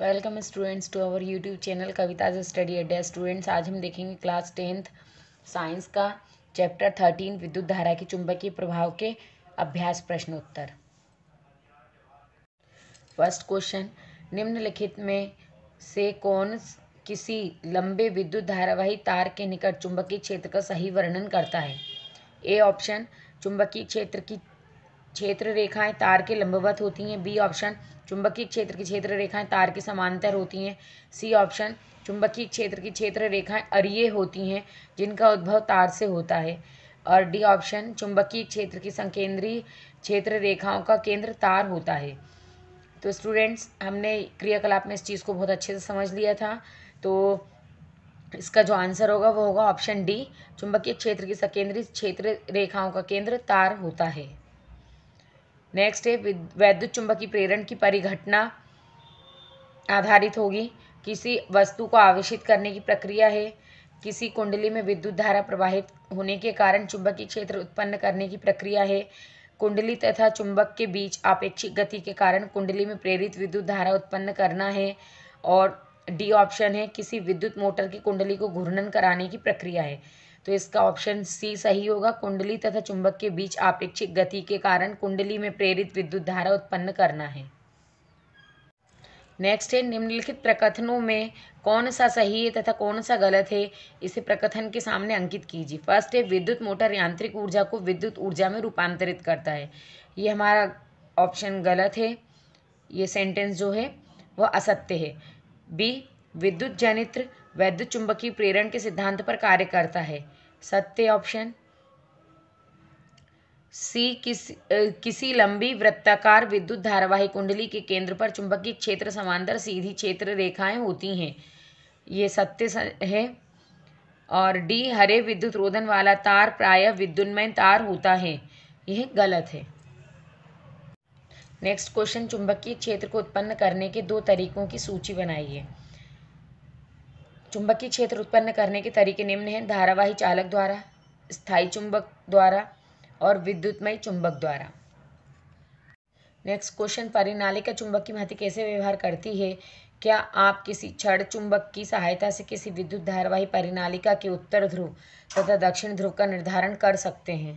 welcome students to our YouTube channel Kavita's study अड्डे students आज हम देखेंगे क्लास टेंथ साइंस का चैप्टर थर्टीन विद्युत धारा के चुंबकीय प्रभाव के अभ्यास प्रश्नोत्तर फर्स्ट क्वेश्चन निम्नलिखित में से कौन किसी लंबे विद्युत धारावाही तार के निकट चुंबकीय क्षेत्र का सही वर्णन करता है ए ऑप्शन चुंबकीय क्षेत्र की क्षेत्र रेखाएं तार के लंबवत होती हैं बी ऑप्शन चुंबकीय क्षेत्र की क्षेत्र रेखाएं तार के समांतर होती हैं सी ऑप्शन चुंबकीय क्षेत्र की क्षेत्र रेखाएं अरिये होती हैं जिनका उद्भव तार से होता है और डी ऑप्शन चुंबकीय क्षेत्र की संकेंद्रीय क्षेत्र रेखाओं का केंद्र तार होता है तो स्टूडेंट्स हमने क्रियाकलाप में इस चीज़ को बहुत अच्छे से समझ लिया था तो इसका जो आंसर होगा वो होगा ऑप्शन डी चुंबकीय क्षेत्र की संकेंद्रीय क्षेत्र रेखाओं का केंद्र तार होता है नेक्स्ट है वैद्युत चुंबकीय प्रेरण की परिघटना आधारित होगी किसी वस्तु को आवेशित करने की प्रक्रिया है किसी कुंडली में विद्युत धारा प्रवाहित होने के कारण चुंबकीय क्षेत्र उत्पन्न करने की प्रक्रिया है कुंडली तथा चुंबक के बीच आपेक्षिक गति के कारण कुंडली में प्रेरित विद्युत धारा उत्पन्न करना है और डी ऑप्शन है किसी विद्युत मोटर की कुंडली को घूर्णन कराने की प्रक्रिया है तो इसका ऑप्शन सी सही होगा कुंडली तथा चुंबक के बीच आपेक्षिक गति के कारण कुंडली में प्रेरित विद्युत धारा उत्पन्न करना है नेक्स्ट है निम्नलिखित प्रकथनों में कौन सा सही है तथा कौन सा गलत है इसे प्रकथन के सामने अंकित कीजिए फर्स्ट है विद्युत मोटर यांत्रिक ऊर्जा को विद्युत ऊर्जा में रूपांतरित करता है ये हमारा ऑप्शन गलत है ये सेंटेंस जो है वह असत्य है बी विद्युत जनित्र वैद्युत चुंबकीय प्रेरण के सिद्धांत पर कार्य करता है सत्य ऑप्शन सी किस आ, किसी लंबी वृत्ताकार विद्युत धारावाही कुंडली के केंद्र पर चुंबकीय क्षेत्र समांतर सीधी क्षेत्र रेखाएं होती हैं ये सत्य है और डी हरे विद्युत रोधन वाला तार प्रायः विद्युन्मय तार होता है यह गलत है नेक्स्ट क्वेश्चन चुंबकीय क्षेत्र को उत्पन्न करने के दो तरीकों की सूची बनाइए चुंबकीय क्षेत्र उत्पन्न करने के तरीके निम्न हैं धारावाही चालक द्वारा स्थायी चुंबक द्वारा और विद्युतमय चुंबक द्वारा नेक्स्ट क्वेश्चन परिनालिका चुंबक की भांति कैसे व्यवहार करती है क्या आप किसी छड़ चुंबक की सहायता से किसी विद्युत धारावाही परिनालिका के उत्तर ध्रुव तथा दक्षिण ध्रुव का निर्धारण कर सकते हैं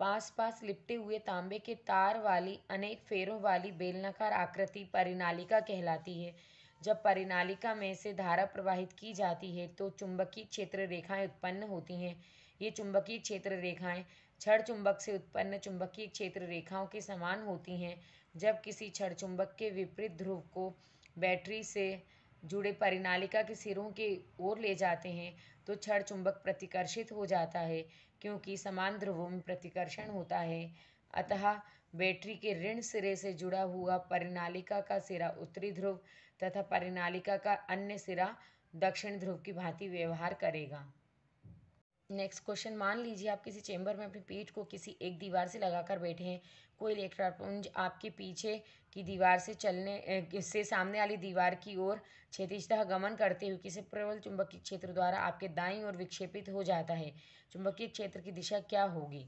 पास पास लिपटे हुए तांबे के तार वाली अनेक फेरों वाली बेलनाकार आकृति परिनालिका कहलाती है जब परिनालिका में से धारा प्रवाहित की जाती है तो चुंबकीय क्षेत्र रेखाएं उत्पन्न होती हैं ये चुंबकीय क्षेत्र रेखाएं छड़ चुंबक से उत्पन्न चुंबकीय क्षेत्र रेखाओं के समान होती हैं जब किसी छड़ चुंबक के विपरीत ध्रुव को बैटरी से जुड़े परिनालिका के सिरों के ओर ले जाते हैं तो छड़ चुंबक प्रतिकर्षित हो जाता है क्योंकि समान ध्रुवों में प्रतिकर्षण होता है अतः बैटरी के ऋण सिरे से जुड़ा हुआ परिनालिका का सिरा उत्तरी ध्रुव तथा परिनालिका का अन्य सिरा दक्षिण ध्रुव की भांति व्यवहार करेगा नेक्स्ट क्वेश्चन मान लीजिए आप किसी चेंबर में अपनी पीठ को किसी एक दीवार से लगाकर बैठे हैं कोई इलेक्ट्रॉपुंज आपके पीछे की दीवार से चलने से सामने वाली दीवार की ओर क्षेत्रतः गमन करते हुए किसी प्रबल चुंबकीय क्षेत्र द्वारा आपके दाईं ओर विक्षेपित हो जाता है चुंबकीय क्षेत्र की दिशा क्या होगी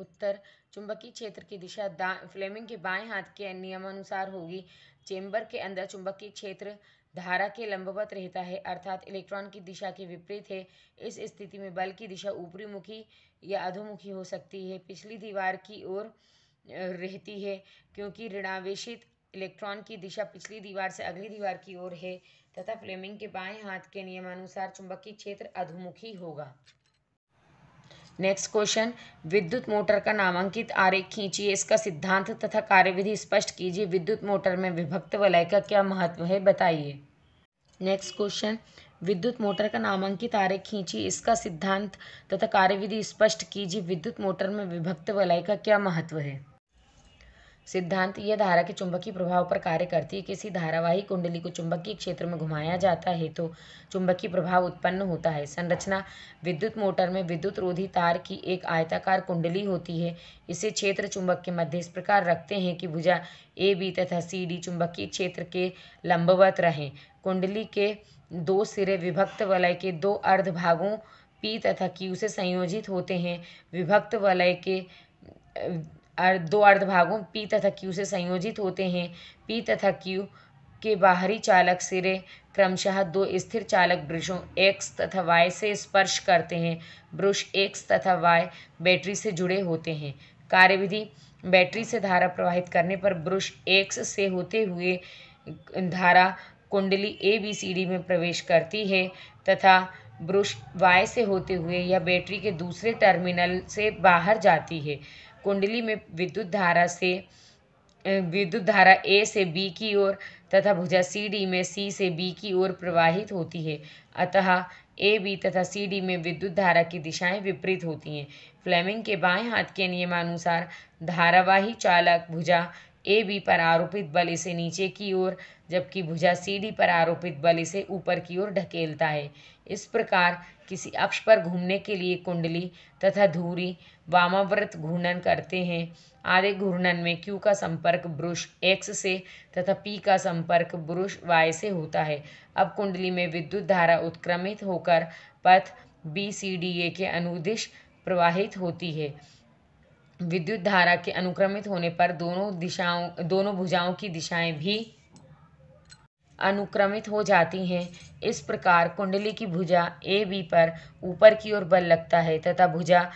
उत्तर चुंबकीय क्षेत्र की दिशा दा फ्लेमिंग के बाएं हाथ के नियमानुसार होगी चेंबर के अंदर चुंबकीय क्षेत्र धारा के लंबवत रहता है अर्थात इलेक्ट्रॉन की दिशा के विपरीत है इस स्थिति में बल की दिशा ऊपरी मुखी या अधोमुखी हो सकती है पिछली दीवार की ओर रहती है क्योंकि ऋणावेशित इलेक्ट्रॉन की दिशा पिछली दीवार से अगली दीवार की ओर है तथा फ्लेमिंग के बाएं हाथ के नियमानुसार चुंबकीय क्षेत्र अधोमुखी होगा नेक्स्ट क्वेश्चन विद्युत मोटर का नामांकित आरेख खींचिए इसका सिद्धांत तथा कार्यविधि स्पष्ट कीजिए विद्युत मोटर में विभक्त वलय का क्या महत्व है बताइए नेक्स्ट क्वेश्चन विद्युत मोटर का नामांकित आरेख खींचिए इसका सिद्धांत तथा कार्यविधि स्पष्ट कीजिए विद्युत मोटर में विभक्त वलय का क्या महत्व है सिद्धांत यह धारा के चुंबकीय प्रभाव पर कार्य करती है किसी धारावाही कुंडली को चुंबकीय क्षेत्र में घुमाया जाता है तो चुंबकीय प्रभाव उत्पन्न होता है संरचना विद्युत मोटर में विद्युत रोधी तार की एक आयताकार कुंडली होती है इसे क्षेत्र चुंबक के मध्य इस प्रकार रखते हैं कि भुजा ए बी तथा सी डी चुंबकीय क्षेत्र के लंबवत रहें कुंडली के दो सिरे विभक्त वलय के दो अर्ध भागों पी तथा क्यू से संयोजित होते हैं विभक्त वलय के अर्ध दो अर्धभागों पी तथा क्यू से संयोजित होते हैं पी तथा क्यू के बाहरी चालक सिरे क्रमशः दो स्थिर चालक ब्रशों एक्स तथा वाई से स्पर्श करते हैं ब्रश एक्स तथा वाई बैटरी से जुड़े होते हैं कार्यविधि बैटरी से धारा प्रवाहित करने पर ब्रश एक्स से होते हुए धारा कुंडली ए बी सी डी में प्रवेश करती है तथा ब्रश वाई से होते हुए यह बैटरी के दूसरे टर्मिनल से बाहर जाती है कुंडली में विद्युत धारा से विद्युत धारा ए से बी की ओर तथा भुजा सी डी में सी से बी की ओर प्रवाहित होती है अतः ए बी तथा सी डी में विद्युत धारा की दिशाएं विपरीत होती हैं फ्लेमिंग के बाएं हाथ के नियमानुसार धारावाही चालक भुजा ए बी पर आरोपित बल इसे नीचे की ओर जबकि भुजा सी डी पर आरोपित बल इसे ऊपर की ओर ढकेलता है इस प्रकार किसी अक्ष पर घूमने के लिए कुंडली तथा धूरी वामाव्रत घूर्णन करते हैं आधे घूर्णन में क्यू का संपर्क ब्रुश एक्स से तथा पी का संपर्क ब्रुश वाई से होता है अब कुंडली में विद्युत धारा उत्क्रमित होकर पथ बी सी डी ए के अनुदिश प्रवाहित होती है विद्युत धारा के अनुक्रमित होने पर दोनों दिशाओं दोनों भुजाओं की दिशाएं भी अनुक्रमित हो जाती हैं इस प्रकार कुंडली की भुजा ए बी पर ऊपर की ओर बल लगता है तथा भुजा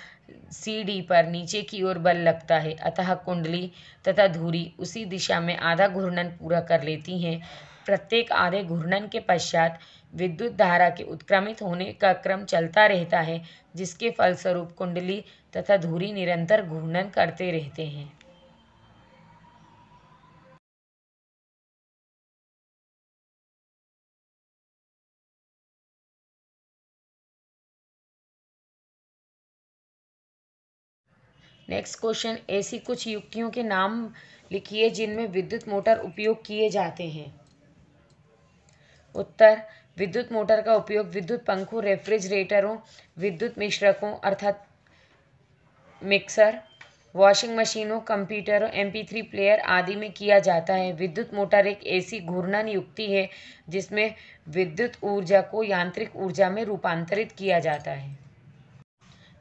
सी डी पर नीचे की ओर बल लगता है अतः कुंडली तथा धुरी उसी दिशा में आधा घूर्णन पूरा कर लेती हैं प्रत्येक आधे घूर्णन के पश्चात विद्युत धारा के उत्क्रमित होने का क्रम चलता रहता है जिसके फलस्वरूप कुंडली तथा धुरी निरंतर घूर्णन करते रहते हैं नेक्स्ट क्वेश्चन ऐसी कुछ युक्तियों के नाम लिखिए जिनमें विद्युत मोटर उपयोग किए जाते हैं उत्तर विद्युत मोटर का उपयोग विद्युत पंखों रेफ्रिजरेटरों विद्युत मिश्रकों अर्थात मिक्सर वॉशिंग मशीनों कंप्यूटरों एम पी थ्री प्लेयर आदि में किया जाता है विद्युत मोटर एक ऐसी घूर्णन युक्ति है जिसमें विद्युत ऊर्जा को यांत्रिक ऊर्जा में रूपांतरित किया जाता है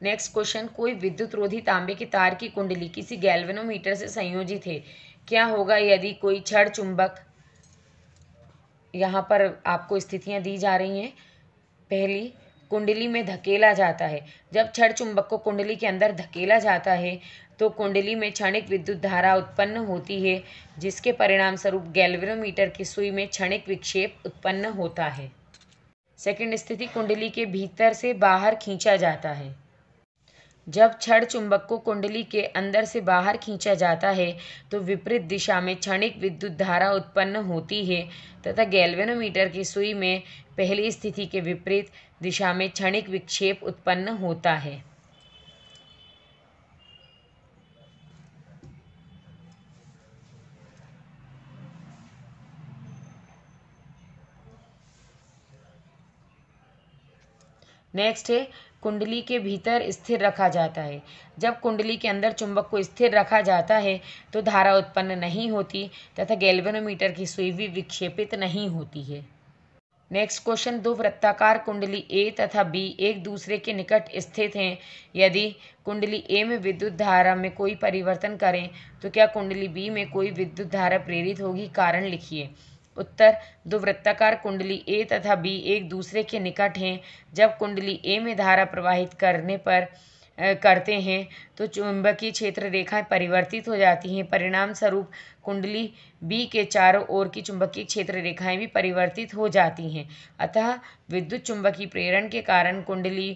नेक्स्ट क्वेश्चन कोई विद्युत रोधी तांबे की तार की कुंडली किसी गैल्वेनोमीटर से संयोजित है क्या होगा यदि कोई छड़ चुंबक यहाँ पर आपको स्थितियाँ दी जा रही हैं पहली कुंडली में धकेला जाता है जब छड़ चुंबक को कुंडली के अंदर धकेला जाता है तो कुंडली में क्षणिक विद्युत धारा उत्पन्न होती है जिसके परिणाम स्वरूप गैल्वेनोमीटर की सुई में क्षणिक विक्षेप उत्पन्न होता है सेकंड स्थिति कुंडली के भीतर से बाहर खींचा जाता है जब छड़ चुंबक को कुंडली के अंदर से बाहर खींचा जाता है तो विपरीत दिशा में क्षणिक विद्युत धारा उत्पन्न होती है तथा गैल्वेनोमीटर की सुई में पहली स्थिति के विपरीत दिशा में क्षणिक विक्षेप उत्पन्न होता है नेक्स्ट है कुंडली के भीतर स्थिर रखा जाता है जब कुंडली के अंदर चुंबक को स्थिर रखा जाता है तो धारा उत्पन्न नहीं होती तथा गैल्वेनोमीटर की सुई भी विक्षेपित नहीं होती है नेक्स्ट क्वेश्चन दो वृत्ताकार कुंडली ए तथा बी एक दूसरे के निकट स्थित हैं यदि कुंडली ए में विद्युत धारा में कोई परिवर्तन करें तो क्या कुंडली बी में कोई विद्युत धारा प्रेरित होगी कारण लिखिए उत्तर दुवृत्ताकार कुंडली ए तथा बी एक दूसरे के निकट हैं जब कुंडली ए में धारा प्रवाहित करने पर करते हैं तो चुंबकीय क्षेत्र रेखाएं परिवर्तित हो जाती हैं परिणाम स्वरूप कुंडली बी के चारों ओर की चुंबकीय क्षेत्र रेखाएं भी परिवर्तित हो जाती हैं अतः विद्युत चुंबकीय प्रेरण के कारण कुंडली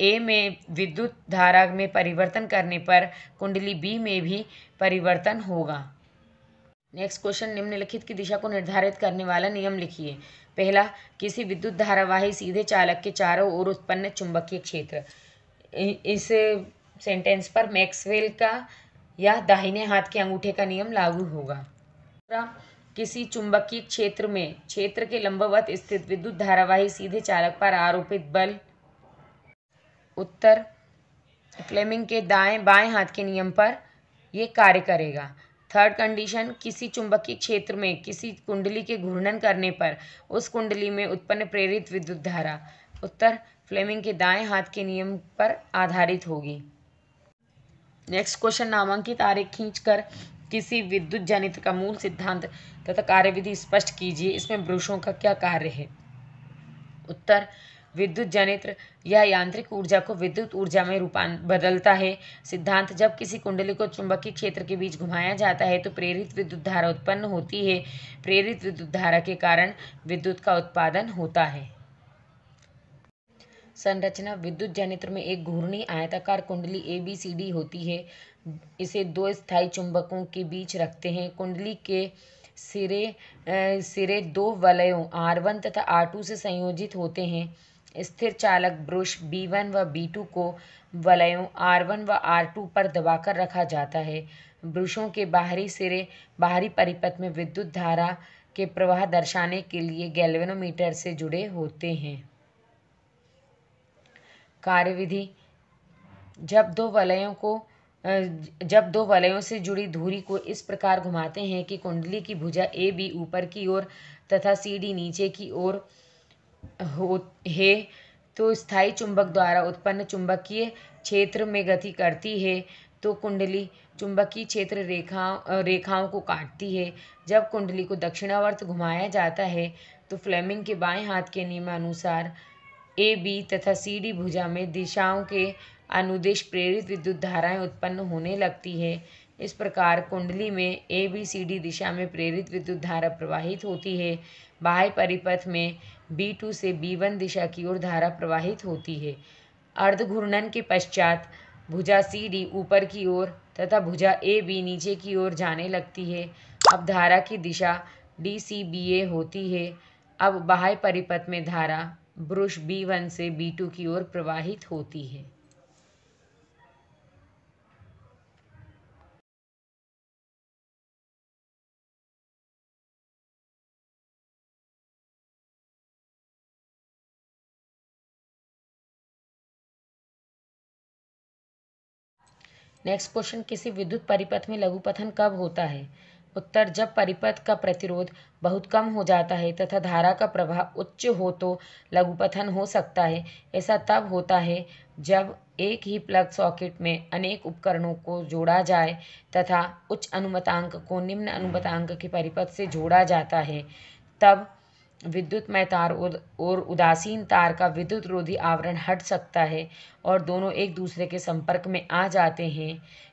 ए में विद्युत धारा में परिवर्तन करने पर कुंडली बी में भी परिवर्तन होगा नेक्स्ट क्वेश्चन निम्नलिखित की दिशा को निर्धारित करने वाला नियम लिखिए पहला किसी विद्युत धारावाही सीधे चालक के चारों ओर उत्पन्न चुंबकीय क्षेत्र इस सेंटेंस पर मैक्सवेल का या दाहिने हाथ के अंगूठे का नियम लागू होगा किसी चुंबकीय क्षेत्र में क्षेत्र के लंबवत स्थित विद्युत धारावाही सीधे चालक पर आरोपित बल उत्तर फ्लेमिंग के दाएं बाएं हाथ के नियम पर ये कार्य करेगा थर्ड कंडीशन किसी चुंबकीय क्षेत्र में किसी कुंडली के घूर्णन करने पर उस कुंडली में उत्पन्न प्रेरित विद्युत धारा उत्तर फ्लेमिंग के दाएं हाथ के नियम पर आधारित होगी नेक्स्ट क्वेश्चन नामांकित आरेख खींचकर किसी विद्युत जनित का मूल सिद्धांत तथा कार्यविधि स्पष्ट कीजिए इसमें ब्रुशों का क्या कार्य है उत्तर विद्युत जनित्र यह यांत्रिक ऊर्जा को विद्युत ऊर्जा में रूपान बदलता है सिद्धांत जब किसी कुंडली को चुंबकीय क्षेत्र के बीच घुमाया जाता है तो प्रेरित विद्युत धारा उत्पन्न होती है प्रेरित विद्युत धारा के कारण विद्युत का उत्पादन होता है संरचना विद्युत जनित्र में एक घूर्णी आयताकार कुंडली ए बी सी डी होती है इसे दो स्थायी चुंबकों के बीच रखते हैं कुंडली के सिरे सिरे दो वलयों आर वन तथा आर टू से संयोजित होते हैं स्थिर चालक ब्रश बी वन व बी टू को वलयों आर वन व आर टू पर दबाकर रखा जाता है ब्रशों के बाहरी सिरे बाहरी परिपथ में विद्युत धारा के प्रवाह दर्शाने के लिए गैल्वेनोमीटर से जुड़े होते हैं कार्यविधि जब दो वलयों को जब दो वलयों से जुड़ी धुरी को इस प्रकार घुमाते हैं कि कुंडली की भुजा ए बी ऊपर की ओर तथा सी डी नीचे की ओर हो है तो स्थायी चुंबक द्वारा उत्पन्न चुंबकीय क्षेत्र में गति करती है तो कुंडली चुंबकीय क्षेत्र रेखाओं रेखाओं को काटती है जब कुंडली को दक्षिणावर्त घुमाया जाता है तो फ्लेमिंग के बाएं हाथ के नियमानुसार ए बी तथा सी डी भुजा में दिशाओं के अनुदेश प्रेरित विद्युत धाराएं उत्पन्न होने लगती है इस प्रकार कुंडली में ए बी सी डी दिशा में प्रेरित विद्युत धारा प्रवाहित होती है बाह्य परिपथ में B2 से B1 दिशा की ओर धारा प्रवाहित होती है अर्धघूर्णन के पश्चात भुजा सी डी ऊपर की ओर तथा भुजा ए बी नीचे की ओर जाने लगती है अब धारा की दिशा डी सी बी ए होती है अब बाह्य परिपथ में धारा ब्रुश बी वन से बी टू की ओर प्रवाहित होती है नेक्स्ट क्वेश्चन किसी विद्युत परिपथ में लघुपथन कब होता है उत्तर जब परिपथ का प्रतिरोध बहुत कम हो जाता है तथा धारा का प्रभाव उच्च हो तो लघुपथन हो सकता है ऐसा तब होता है जब एक ही प्लग सॉकेट में अनेक उपकरणों को जोड़ा जाए तथा उच्च अनुमतांक को निम्न अनुमतांक के परिपथ से जोड़ा जाता है तब विद्युतमय तार और उदासीन तार का विद्युत रोधी आवरण हट सकता है और दोनों एक दूसरे के संपर्क में आ जाते हैं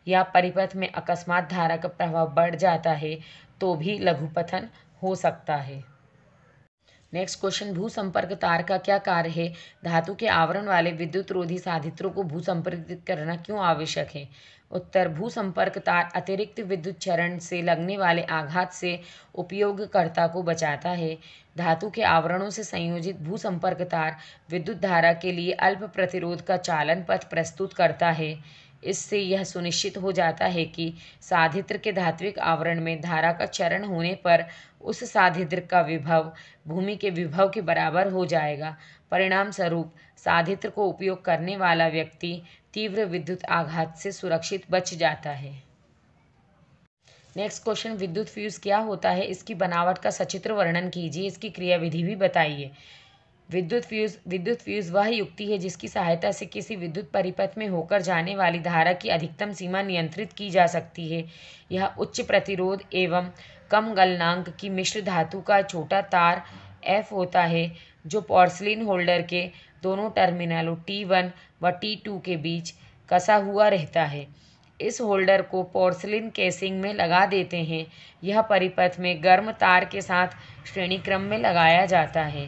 या परिपथ में अकस्मात धारा का प्रभाव बढ़ जाता है तो भी लघुपथन हो सकता है नेक्स्ट क्वेश्चन भू संपर्क तार का क्या कार्य है धातु के आवरण वाले विद्युत रोधी साधित्रों को भू संपर्कित करना क्यों आवश्यक है उत्तर भूसंपर्क तार अतिरिक्त विद्युत चरण से लगने वाले आघात से उपयोगकर्ता को बचाता है धातु के आवरणों से संयोजित भूसंपर्क तार विद्युत धारा के लिए अल्प प्रतिरोध का चालन पथ प्रस्तुत करता है इससे यह सुनिश्चित हो जाता है कि साधित्र के धात्विक आवरण में धारा का चरण होने पर उस साधित्र का विभव भूमि के विभव के बराबर हो जाएगा परिणाम स्वरूप साधित्र को उपयोग करने वाला व्यक्ति तीव्र विद्युत आघात से सुरक्षित बच जाता है नेक्स्ट क्वेश्चन विद्युत फ्यूज क्या होता है इसकी बनावट का सचित्र वर्णन कीजिए इसकी क्रियाविधि भी बताइए विद्युत फ्यूज विद्युत फ्यूज वह युक्ति है जिसकी सहायता से किसी विद्युत परिपथ में होकर जाने वाली धारा की अधिकतम सीमा नियंत्रित की जा सकती है यह उच्च प्रतिरोध एवं कम गलनांक की मिश्र धातु का छोटा तार एफ होता है जो पॉर्सलिन होल्डर के दोनों टर्मिनलों टी वन व टी टू के बीच कसा हुआ रहता है इस होल्डर को पॉर्सलिन केसिंग में लगा देते हैं यह परिपथ में गर्म तार के साथ श्रेणी क्रम में लगाया जाता है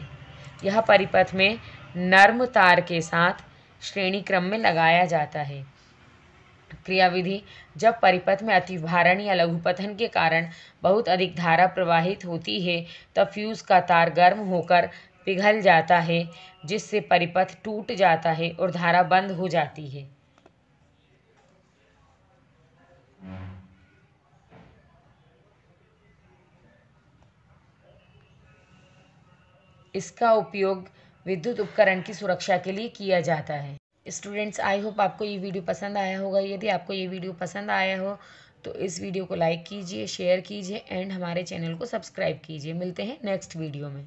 यह परिपथ में नर्म तार के साथ श्रेणी क्रम में लगाया जाता है क्रियाविधि जब परिपथ में अतिभारण या लघुपथन के कारण बहुत अधिक धारा प्रवाहित होती है तब फ्यूज़ का तार गर्म होकर पिघल जाता है जिससे परिपथ टूट जाता है और धारा बंद हो जाती है इसका उपयोग विद्युत उपकरण की सुरक्षा के लिए किया जाता है स्टूडेंट्स आई होप आपको ये वीडियो पसंद आया होगा यदि आपको ये वीडियो पसंद आया हो तो इस वीडियो को लाइक कीजिए शेयर कीजिए एंड हमारे चैनल को सब्सक्राइब कीजिए मिलते हैं नेक्स्ट वीडियो में